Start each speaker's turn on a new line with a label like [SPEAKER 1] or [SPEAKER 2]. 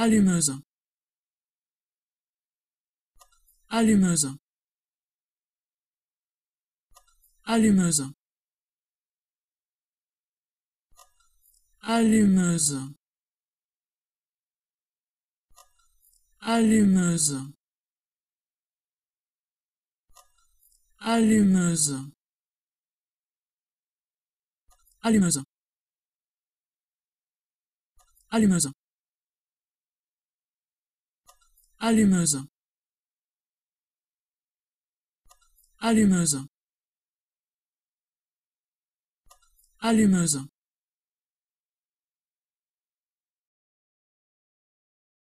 [SPEAKER 1] allumeuse allumeuse allumeuse allumeuse allumeuse allumeuse allumeuse allumeuse allumeuse allumeuse allumeuse